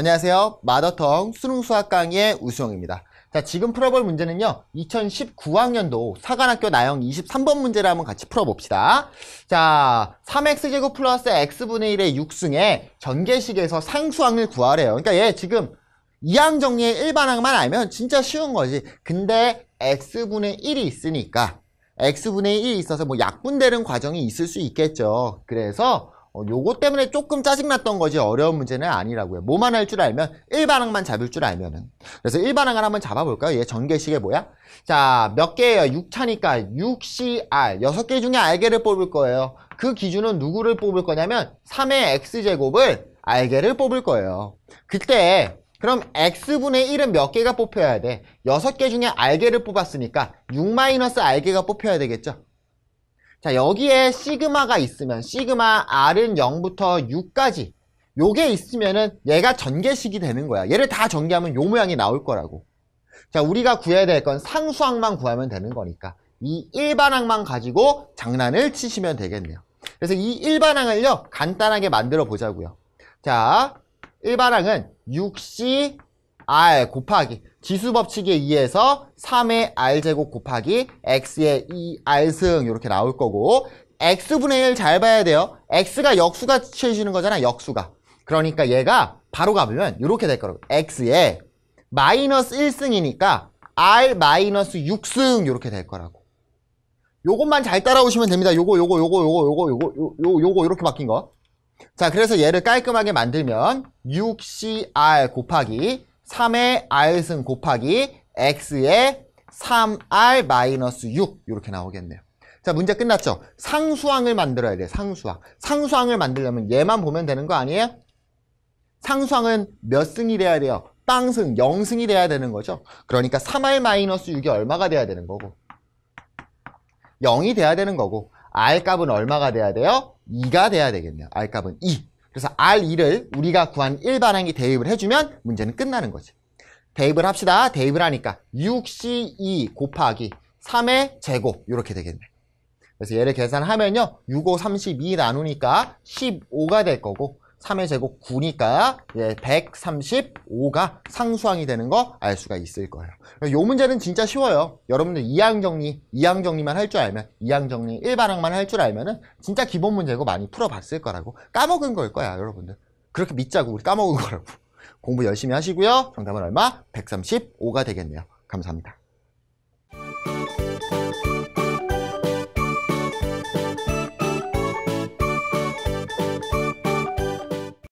안녕하세요. 마더텅 수능 수학 강의 의 우수영입니다. 자, 지금 풀어볼 문제는요. 2019학년도 사관학교 나영 23번 문제를 한번 같이 풀어봅시다. 자, 3x제곱 플러스 x분의 1의 6승에 전개식에서 상수항을 구하래요. 그러니까 얘 지금 이항 정리의 일반항만 알면 진짜 쉬운 거지. 근데 x분의 1이 있으니까 x분의 1이 있어서 뭐 약분되는 과정이 있을 수 있겠죠. 그래서 어, 요거 때문에 조금 짜증났던 거지 어려운 문제는 아니라고요 뭐만 할 줄 알면 일반항만 잡을 줄 알면은 그래서 일반항을 한번 잡아볼까요? 얘전개식에 뭐야? 자몇 개예요? 6차니까 6CR 6개 중에 알개를 뽑을 거예요 그 기준은 누구를 뽑을 거냐면 3의 X제곱을 알개를 뽑을 거예요 그때 그럼 x분의 1은 몇 개가 뽑혀야 돼? 6개 중에 알개를 뽑았으니까 6-알개가 뽑혀야 되겠죠? 자 여기에 시그마가 있으면 시그마 R은 0부터 6까지 요게 있으면은 얘가 전개식이 되는 거야 얘를 다 전개하면 요 모양이 나올 거라고 자 우리가 구해야 될 건 상수항만 구하면 되는 거니까 이 일반항만 가지고 장난을 치시면 되겠네요 그래서 이 일반항을요 간단하게 만들어 보자고요 자 일반항은 6C r 곱하기 지수 법칙에 의해서 3의 r제곱 곱하기 x의 2r승 이렇게 나올 거고 x분의 1 잘 봐야 돼요. x가 역수가 취해주는 거잖아, 역수가. 그러니까 얘가 바로 가보면 이렇게 될 거라고. x에 마이너스 1승이니까 r 마이너스 6승 이렇게 될 거라고. 요것만 잘 따라오시면 됩니다. 요거, 요거, 요거, 요거, 요거, 요거, 요거, 요거 이렇게 바뀐 거. 자, 그래서 얘를 깔끔하게 만들면 6cr 곱하기 3의 r승 곱하기 x의 3r 마이너스 6 이렇게 나오겠네요. 자 문제 끝났죠? 상수항을 만들어야 돼 상수항. 상수항을 만들려면 얘만 보면 되는 거 아니에요? 상수항은 몇 승이 돼야 돼요? 빵승, 0승이 돼야 되는 거죠. 그러니까 3r 마이너스 6이 얼마가 돼야 되는 거고 0이 돼야 되는 거고 r 값은 얼마가 돼야 돼요? 2가 돼야 되겠네요. r 값은 2. 그래서 R2를 우리가 구한 1반항이 대입을 해주면 문제는 끝나는 거지. 대입을 합시다. 대입을 하니까 6 2 곱하기 3의 제곱 이렇게 되겠네. 그래서 얘를 계산하면요. 6, 5, 32 나누니까 15가 될 거고 3의 제곱 9니까 예, 135가 상수항이 되는 거 알 수가 있을 거예요. 이 문제는 진짜 쉬워요. 여러분들 이항정리, 이항정리만 할 줄 알면 이항정리 1반항만 할 줄 알면 은 진짜 기본 문제고 많이 풀어봤을 거라고 까먹은 걸 거야 여러분들. 그렇게 믿자고 우리 까먹은 거라고. 공부 열심히 하시고요. 정답은 얼마? 135가 되겠네요. 감사합니다.